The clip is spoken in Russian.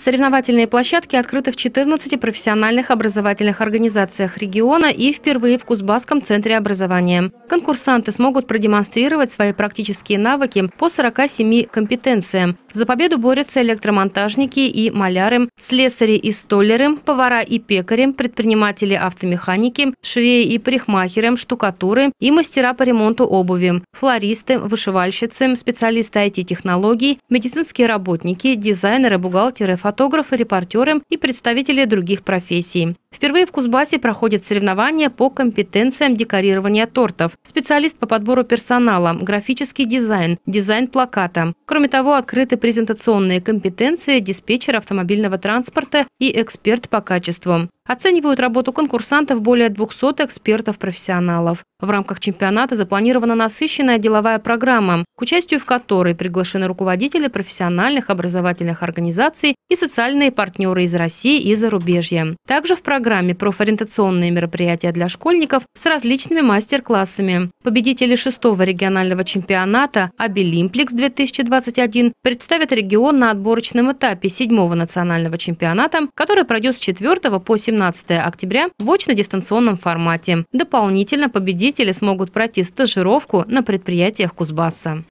Соревновательные площадки открыты в 14 профессиональных образовательных организациях региона и впервые в Кузбасском центре образования. Конкурсанты смогут продемонстрировать свои практические навыки по 47 компетенциям. За победу борются электромонтажники и маляры, слесари и столеры, повара и пекари, предприниматели автомеханики, швеи и парикмахеры, штукатуры и мастера по ремонту обуви, флористы, вышивальщицы, специалисты IT-технологий, медицинские работники, дизайнеры, бухгалтеры, фотографы фотографы, репортеры и представители других профессий. Впервые в Кузбассе проходят соревнования по компетенциям декорирования тортов. Специалист по подбору персонала, графический дизайн, дизайн плаката. Кроме того, открыты презентационные компетенции диспетчер автомобильного транспорта и эксперт по качеству. Оценивают работу конкурсантов более 200 экспертов-профессионалов. В рамках чемпионата запланирована насыщенная деловая программа, к участию в которой приглашены руководители профессиональных образовательных организаций и социальные партнеры из России и зарубежья. Также в программе программе профориентационные мероприятия для школьников с различными мастер-классами. Победители шестого регионального чемпионата «Обилимплекс-2021» представят регион на отборочном этапе седьмого национального чемпионата, который пройдет с 4 по 17 октября в очно-дистанционном формате. Дополнительно победители смогут пройти стажировку на предприятиях Кузбасса.